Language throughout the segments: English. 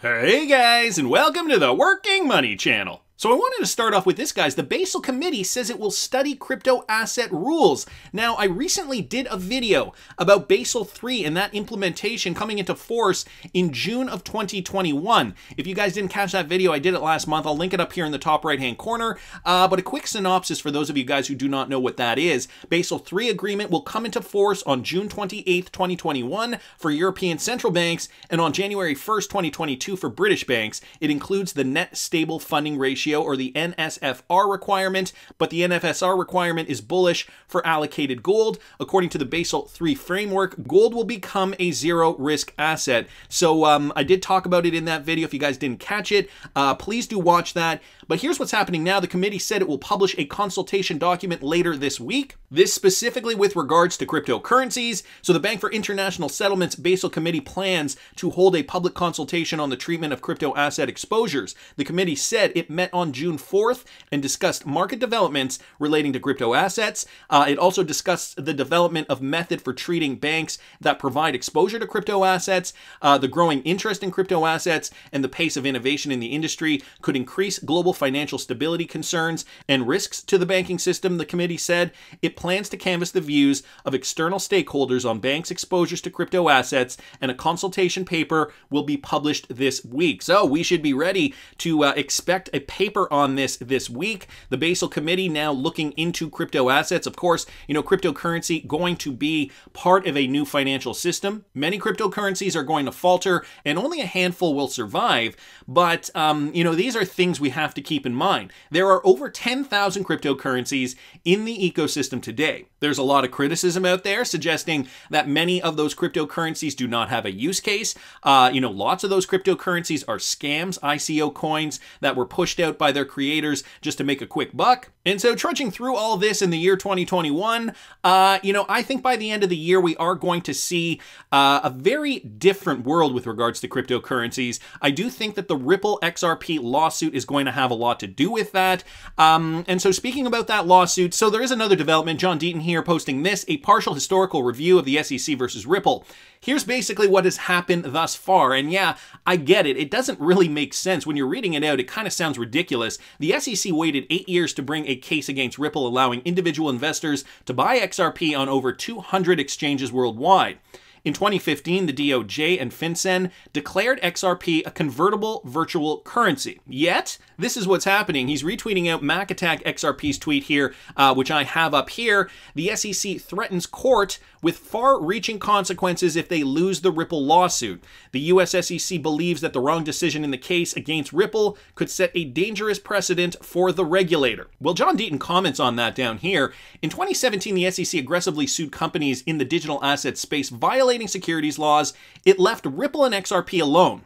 Hey guys, and welcome to the Working Money Channel. So I wanted to start off with this, guys. The Basel Committee says it will study crypto asset rules. Now, I recently did a video about Basel 3 and that implementation coming into force in June of 2021. If you guys didn't catch that video, I did it last month. I'll link it up here in the top right-hand corner. Uh, but a quick synopsis for those of you guys who do not know what that is. Basel 3 agreement will come into force on June 28, 2021 for European central banks and on January 1st, 2022 for British banks. It includes the net stable funding ratio ratio or the NSFR requirement, but the NFSR requirement is bullish for allocated gold. According to the Basel 3 framework, gold will become a zero risk asset. So um, I did talk about it in that video. If you guys didn't catch it, uh, please do watch that. But here's what's happening now. The committee said it will publish a consultation document later this week. This specifically with regards to cryptocurrencies. So the Bank for International Settlements Basel Committee plans to hold a public consultation on the treatment of crypto asset exposures. The committee said it met on June 4th and discussed market developments relating to crypto assets. Uh, it also discussed the development of method for treating banks that provide exposure to crypto assets, uh, the growing interest in crypto assets, and the pace of innovation in the industry could increase global financial stability concerns and risks to the banking system, the committee said. It plans to canvass the views of external stakeholders on banks' exposures to crypto assets, and a consultation paper will be published this week. So we should be ready to uh, expect a paper paper on this this week. The Basel Committee now looking into crypto assets. Of course, you know, cryptocurrency going to be part of a new financial system. Many cryptocurrencies are going to falter and only a handful will survive. But, um, you know, these are things we have to keep in mind. There are over 10,000 cryptocurrencies in the ecosystem today. There's a lot of criticism out there suggesting that many of those cryptocurrencies do not have a use case. Uh, you know, lots of those cryptocurrencies are scams, ICO coins that were pushed out by their creators just to make a quick buck. And so trudging through all this in the year 2021, uh, you know, I think by the end of the year, we are going to see uh, a very different world with regards to cryptocurrencies. I do think that the Ripple XRP lawsuit is going to have a lot to do with that. Um, and so speaking about that lawsuit, so there is another development. John Deaton here posting this, a partial historical review of the SEC versus Ripple. Here's basically what has happened thus far. And yeah, I get it. It doesn't really make sense. When you're reading it out, it kind of sounds ridiculous ridiculous, the SEC waited eight years to bring a case against Ripple, allowing individual investors to buy XRP on over 200 exchanges worldwide. In 2015, the DOJ and FinCEN declared XRP a convertible virtual currency. Yet, this is what's happening. He's retweeting out Mac Attack XRP's tweet here, uh, which I have up here. The SEC threatens court with far reaching consequences if they lose the Ripple lawsuit. The US SEC believes that the wrong decision in the case against Ripple could set a dangerous precedent for the regulator. Well, John Deaton comments on that down here. In 2017, the SEC aggressively sued companies in the digital asset space, violating securities laws, it left Ripple and XRP alone.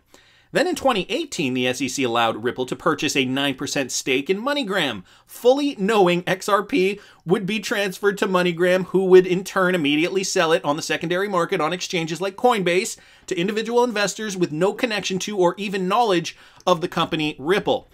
Then in 2018, the SEC allowed Ripple to purchase a 9% stake in MoneyGram, fully knowing XRP would be transferred to MoneyGram, who would in turn immediately sell it on the secondary market on exchanges like Coinbase to individual investors with no connection to or even knowledge of the company Ripple.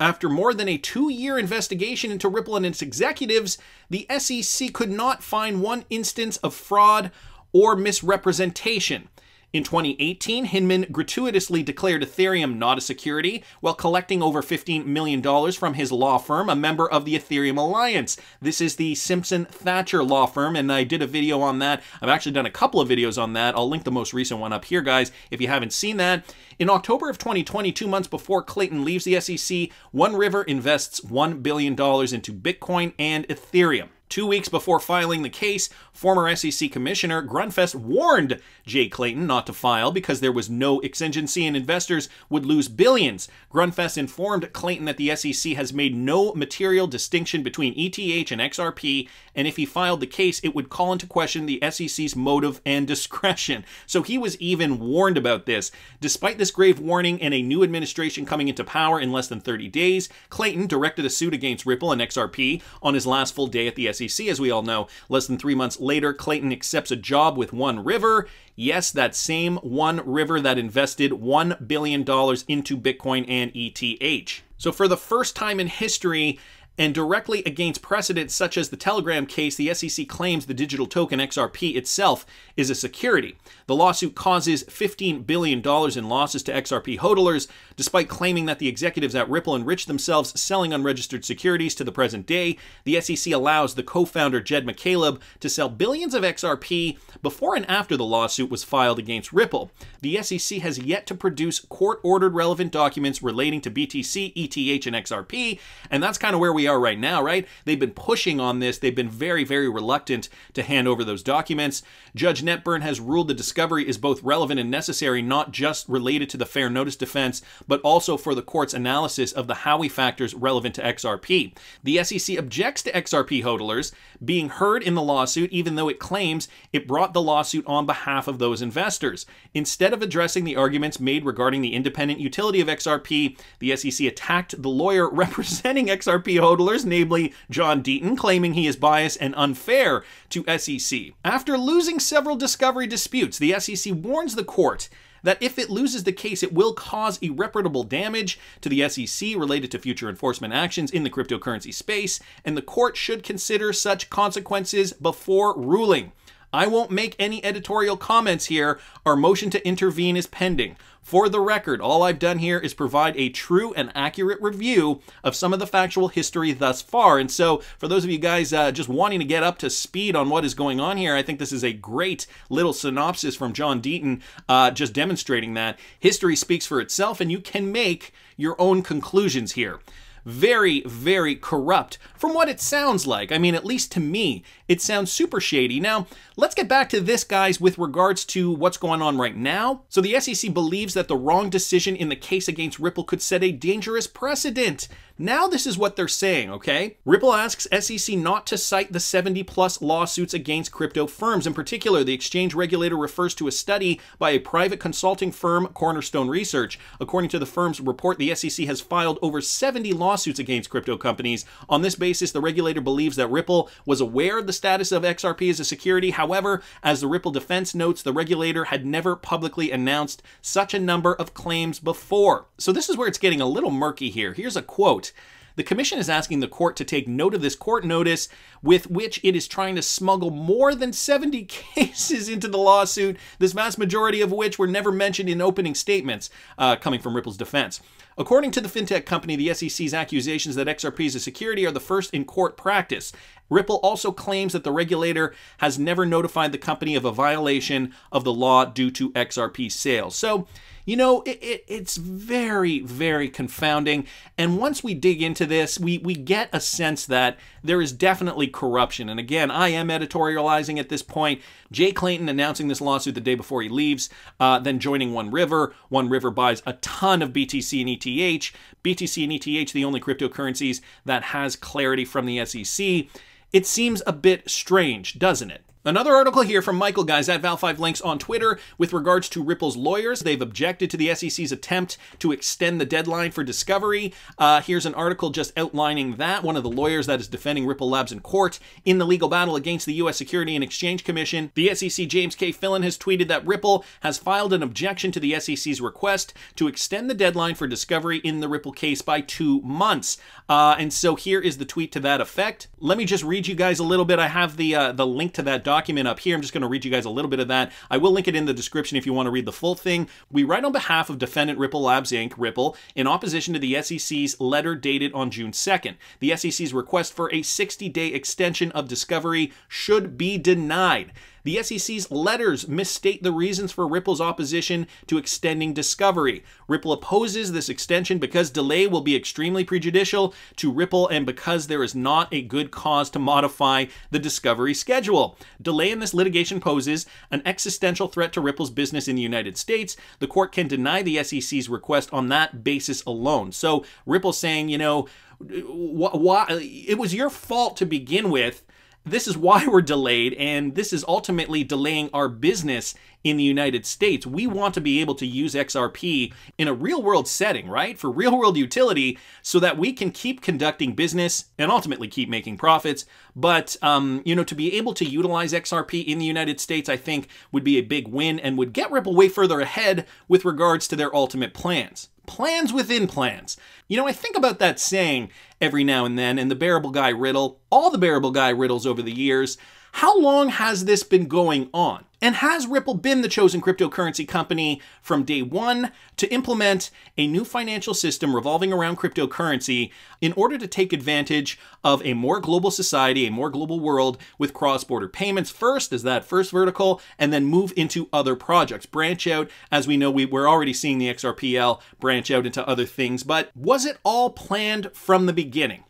After more than a two year investigation into Ripple and its executives, the SEC could not find one instance of fraud or misrepresentation. In 2018, Hinman gratuitously declared Ethereum not a security while collecting over $15 million from his law firm, a member of the Ethereum Alliance. This is the Simpson Thatcher law firm, and I did a video on that. I've actually done a couple of videos on that. I'll link the most recent one up here, guys, if you haven't seen that. In October of 2020, two months before Clayton leaves the SEC, One River invests $1 billion into Bitcoin and Ethereum. Two weeks before filing the case, former SEC Commissioner Grunfest warned Jay Clayton not to file because there was no exigency and investors would lose billions. Grunfest informed Clayton that the SEC has made no material distinction between ETH and XRP and if he filed the case, it would call into question the SEC's motive and discretion. So he was even warned about this. Despite this grave warning and a new administration coming into power in less than 30 days, Clayton directed a suit against Ripple and XRP on his last full day at the SEC, as we all know. Less than three months later, Clayton accepts a job with One River. Yes, that same One River that invested $1 billion into Bitcoin and ETH. So, for the first time in history, and directly against precedents such as the Telegram case, the SEC claims the digital token XRP itself is a security. The lawsuit causes $15 billion in losses to XRP hodlers, despite claiming that the executives at Ripple enrich themselves selling unregistered securities to the present day. The SEC allows the co founder Jed McCaleb to sell billions of XRP before and after the lawsuit was filed against Ripple. The SEC has yet to produce court ordered relevant documents relating to BTC, ETH, and XRP, and that's kind of where we we are right now, right? They've been pushing on this. They've been very, very reluctant to hand over those documents. Judge Netburn has ruled the discovery is both relevant and necessary, not just related to the fair notice defense, but also for the court's analysis of the Howey factors relevant to XRP. The SEC objects to XRP hodlers being heard in the lawsuit, even though it claims it brought the lawsuit on behalf of those investors. Instead of addressing the arguments made regarding the independent utility of XRP, the SEC attacked the lawyer representing XRP hodlers, namely John Deaton, claiming he is biased and unfair to SEC. After losing several discovery disputes, the SEC warns the court that if it loses the case, it will cause irreparable damage to the SEC related to future enforcement actions in the cryptocurrency space, and the court should consider such consequences before ruling. I won't make any editorial comments here. Our motion to intervene is pending. For the record, all I've done here is provide a true and accurate review of some of the factual history thus far. And so, for those of you guys uh, just wanting to get up to speed on what is going on here, I think this is a great little synopsis from John Deaton uh, just demonstrating that. History speaks for itself, and you can make your own conclusions here very, very corrupt from what it sounds like. I mean, at least to me, it sounds super shady. Now, let's get back to this, guys, with regards to what's going on right now. So the SEC believes that the wrong decision in the case against Ripple could set a dangerous precedent. Now this is what they're saying, okay? Ripple asks SEC not to cite the 70 plus lawsuits against crypto firms. In particular, the exchange regulator refers to a study by a private consulting firm, Cornerstone Research. According to the firm's report, the SEC has filed over 70 lawsuits against crypto companies. On this basis, the regulator believes that Ripple was aware of the status of XRP as a security. However, as the Ripple Defense notes, the regulator had never publicly announced such a number of claims before. So this is where it's getting a little murky here. Here's a quote. The commission is asking the court to take note of this court notice with which it is trying to smuggle more than 70 cases into the lawsuit, this vast majority of which were never mentioned in opening statements uh, coming from Ripple's defense. According to the fintech company, the SEC's accusations that XRP is a security are the first in court practice. Ripple also claims that the regulator has never notified the company of a violation of the law due to XRP sales. So, you know, it, it, it's very, very confounding. And once we dig into this, we, we get a sense that there is definitely corruption. And again, I am editorializing at this point. Jay Clayton announcing this lawsuit the day before he leaves, uh, then joining One River. One River buys a ton of BTC and ETH. BTC and ETH, the only cryptocurrencies that has clarity from the SEC. It seems a bit strange, doesn't it? Another article here from Michael, guys, at Val5 Links on Twitter with regards to Ripple's lawyers. They've objected to the SEC's attempt to extend the deadline for discovery. Uh, here's an article just outlining that. One of the lawyers that is defending Ripple Labs in court in the legal battle against the U.S. Security and Exchange Commission. The SEC, James K. Fillon, has tweeted that Ripple has filed an objection to the SEC's request to extend the deadline for discovery in the Ripple case by two months. Uh, and so here is the tweet to that effect. Let me just read you guys a little bit. I have the, uh, the link to that document up here. I'm just going to read you guys a little bit of that. I will link it in the description if you want to read the full thing. We write on behalf of defendant Ripple Labs Inc., Ripple, in opposition to the SEC's letter dated on June 2nd. The SEC's request for a 60-day extension of discovery should be denied. The SEC's letters misstate the reasons for Ripple's opposition to extending discovery. Ripple opposes this extension because delay will be extremely prejudicial to Ripple and because there is not a good cause to modify the discovery schedule. Delay in this litigation poses an existential threat to Ripple's business in the United States. The court can deny the SEC's request on that basis alone. So Ripple saying, you know, why it was your fault to begin with this is why we're delayed, and this is ultimately delaying our business in the United States. We want to be able to use XRP in a real world setting, right? For real world utility, so that we can keep conducting business and ultimately keep making profits. But, um, you know, to be able to utilize XRP in the United States, I think would be a big win and would get Ripple way further ahead with regards to their ultimate plans plans within plans. You know, I think about that saying every now and then, and the bearable guy riddle, all the bearable guy riddles over the years. How long has this been going on? And has Ripple been the chosen cryptocurrency company from day one to implement a new financial system revolving around cryptocurrency in order to take advantage of a more global society, a more global world with cross border payments first as that first vertical, and then move into other projects, branch out? As we know, we, we're already seeing the XRPL branch out into other things, but was it all planned from the beginning?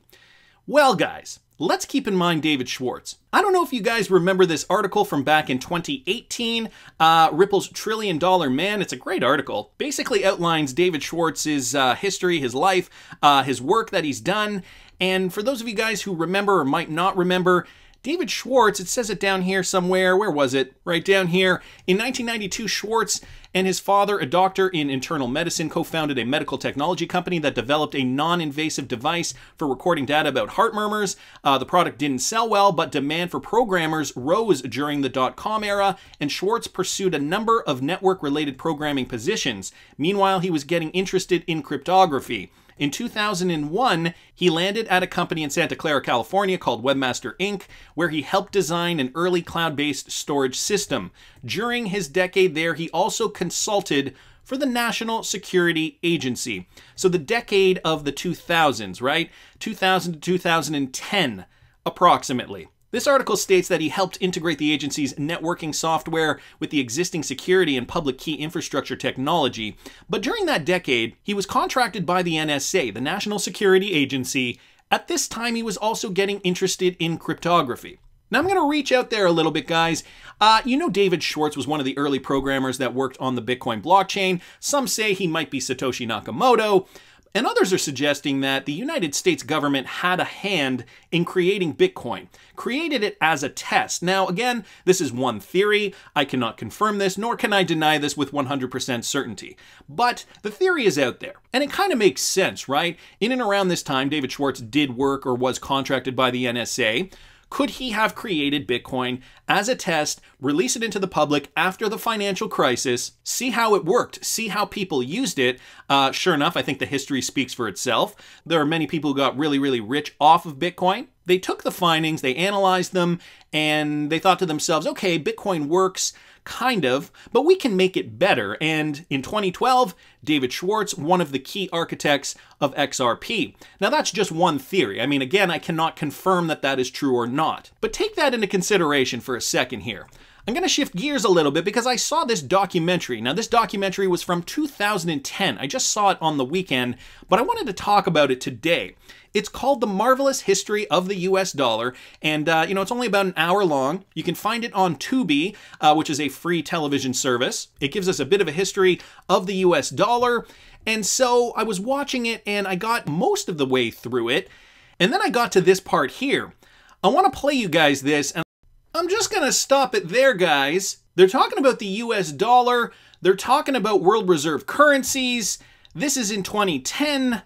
Well, guys, let's keep in mind David Schwartz. I don't know if you guys remember this article from back in 2018, uh, Ripple's Trillion Dollar Man. It's a great article. Basically outlines David Schwartz's uh, history, his life, uh, his work that he's done. And for those of you guys who remember or might not remember, David Schwartz, it says it down here somewhere. Where was it? Right down here. In 1992, Schwartz and his father, a doctor in internal medicine, co founded a medical technology company that developed a non invasive device for recording data about heart murmurs. Uh, the product didn't sell well, but demand for programmers rose during the dot com era, and Schwartz pursued a number of network related programming positions. Meanwhile, he was getting interested in cryptography. In 2001, he landed at a company in Santa Clara, California called Webmaster Inc., where he helped design an early cloud based storage system. During his decade there, he also consulted for the National Security Agency. So the decade of the 2000s, right? 2000 to 2010, approximately. This article states that he helped integrate the agency's networking software with the existing security and public key infrastructure technology, but during that decade, he was contracted by the NSA, the National Security Agency. At this time, he was also getting interested in cryptography. Now I'm going to reach out there a little bit, guys. Uh, you know, David Schwartz was one of the early programmers that worked on the Bitcoin blockchain. Some say he might be Satoshi Nakamoto. And others are suggesting that the United States government had a hand in creating Bitcoin, created it as a test. Now, again, this is one theory. I cannot confirm this, nor can I deny this with 100% certainty. But the theory is out there. And it kind of makes sense, right? In and around this time, David Schwartz did work or was contracted by the NSA. Could he have created Bitcoin as a test, release it into the public after the financial crisis, see how it worked, see how people used it? Uh, sure enough, I think the history speaks for itself. There are many people who got really, really rich off of Bitcoin they took the findings, they analyzed them, and they thought to themselves, okay, Bitcoin works kind of, but we can make it better. And in 2012, David Schwartz, one of the key architects of XRP. Now that's just one theory. I mean, again, I cannot confirm that that is true or not, but take that into consideration for a second here. I'm going to shift gears a little bit because I saw this documentary. Now, this documentary was from 2010. I just saw it on the weekend, but I wanted to talk about it today. It's called The Marvelous History of the US Dollar, and uh, you know, it's only about an hour long. You can find it on Tubi, uh, which is a free television service. It gives us a bit of a history of the US dollar, and so I was watching it and I got most of the way through it, and then I got to this part here. I want to play you guys this, and I'm just going to stop it there, guys. They're talking about the US dollar, they're talking about world reserve currencies. This is in 2010.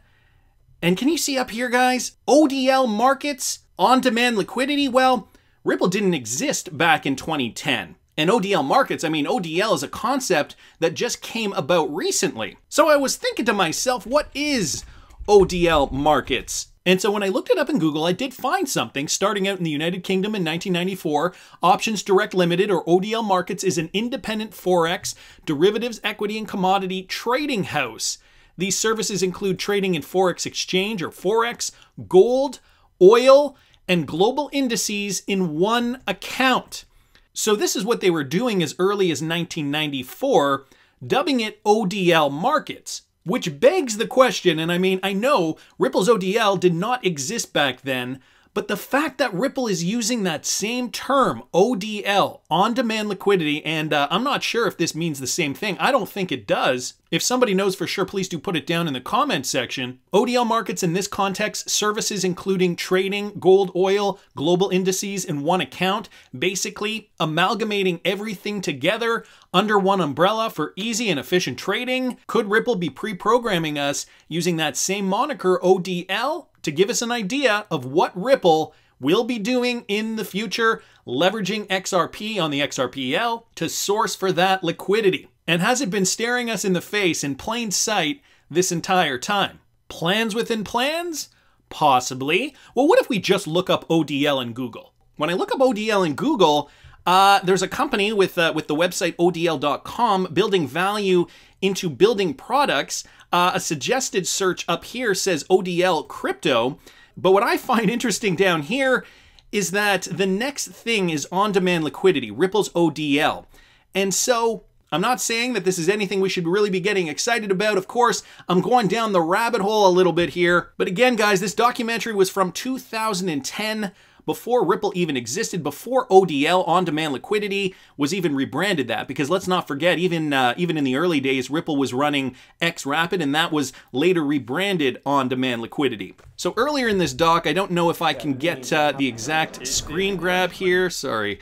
And can you see up here, guys? ODL markets, on demand liquidity. Well, Ripple didn't exist back in 2010. And ODL markets, I mean, ODL is a concept that just came about recently. So I was thinking to myself, what is ODL markets? And so when I looked it up in Google, I did find something starting out in the United Kingdom in 1994. Options Direct Limited, or ODL Markets, is an independent forex, derivatives, equity, and commodity trading house. These services include trading in forex exchange, or forex, gold, oil, and global indices in one account. So this is what they were doing as early as 1994, dubbing it ODL Markets. Which begs the question, and I mean, I know Ripple's ODL did not exist back then, but the fact that Ripple is using that same term, ODL, on demand liquidity, and uh, I'm not sure if this means the same thing. I don't think it does. If somebody knows for sure, please do put it down in the comment section. ODL markets in this context, services including trading, gold, oil, global indices in one account, basically amalgamating everything together under one umbrella for easy and efficient trading. Could Ripple be pre programming us using that same moniker, ODL? to give us an idea of what Ripple will be doing in the future, leveraging XRP on the XRPL to source for that liquidity. And has it been staring us in the face in plain sight this entire time? Plans within plans? Possibly. Well, what if we just look up ODL in Google? When I look up ODL in Google, uh, there's a company with uh, with the website odl.com building value into building products. Uh, a suggested search up here says ODL crypto, but what I find interesting down here is that the next thing is on-demand liquidity, Ripple's ODL. And so I'm not saying that this is anything we should really be getting excited about. Of course, I'm going down the rabbit hole a little bit here. But again, guys, this documentary was from 2010 before Ripple even existed, before ODL, on-demand liquidity, was even rebranded that. Because let's not forget, even uh, even in the early days, Ripple was running XRapid, and that was later rebranded on-demand liquidity. So earlier in this doc, I don't know if I can get uh, the exact screen grab here. Sorry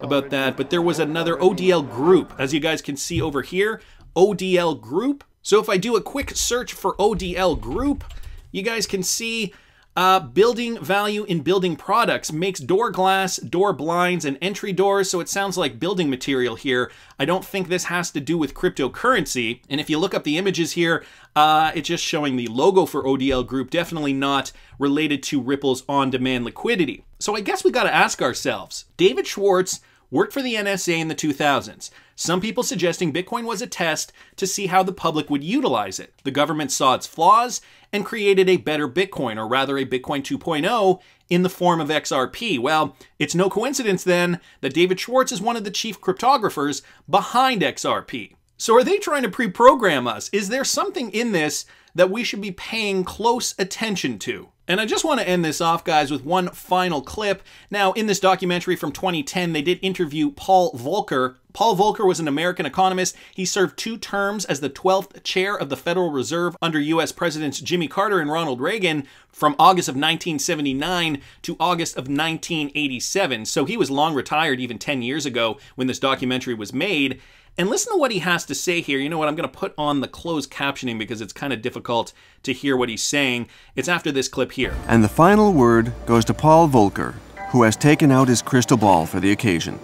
about that, but there was another ODL group, as you guys can see over here, ODL group. So if I do a quick search for ODL group, you guys can see uh, building value in building products makes door glass, door blinds, and entry doors, so it sounds like building material here. I don't think this has to do with cryptocurrency. And if you look up the images here, uh, it's just showing the logo for ODL Group, definitely not related to Ripple's on demand liquidity. So I guess we got to ask ourselves David Schwartz worked for the NSA in the 2000s some people suggesting Bitcoin was a test to see how the public would utilize it. The government saw its flaws and created a better Bitcoin, or rather a Bitcoin 2.0, in the form of XRP. Well, it's no coincidence then that David Schwartz is one of the chief cryptographers behind XRP. So are they trying to pre-program us? Is there something in this that we should be paying close attention to? And I just want to end this off, guys, with one final clip. Now, in this documentary from 2010, they did interview Paul Volcker. Paul Volcker was an American economist. He served two terms as the 12th chair of the Federal Reserve under U.S. Presidents Jimmy Carter and Ronald Reagan from August of 1979 to August of 1987. So he was long retired even 10 years ago when this documentary was made. And listen to what he has to say here. You know what? I'm going to put on the closed captioning because it's kind of difficult to hear what he's saying. It's after this clip here. And the final word goes to Paul Volcker, who has taken out his crystal ball for the occasion.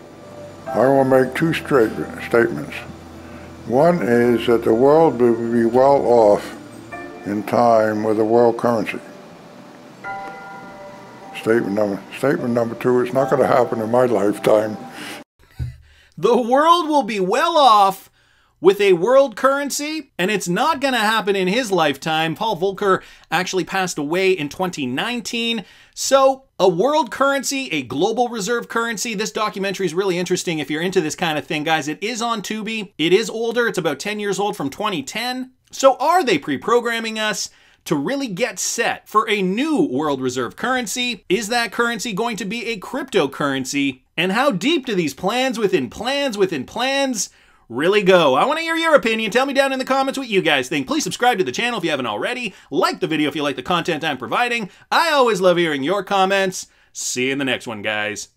I will make two straight statements. One is that the world will be well off in time with a world currency. Statement number, statement number two, it's not going to happen in my lifetime. The world will be well off with a world currency, and it's not going to happen in his lifetime. Paul Volcker actually passed away in 2019. So, a world currency, a global reserve currency. This documentary is really interesting if you're into this kind of thing, guys. It is on Tubi. It is older. It's about 10 years old from 2010. So, are they pre-programming us? to really get set for a new world reserve currency? Is that currency going to be a cryptocurrency? And how deep do these plans within plans within plans really go? I want to hear your opinion. Tell me down in the comments what you guys think. Please subscribe to the channel if you haven't already. Like the video if you like the content I'm providing. I always love hearing your comments. See you in the next one, guys.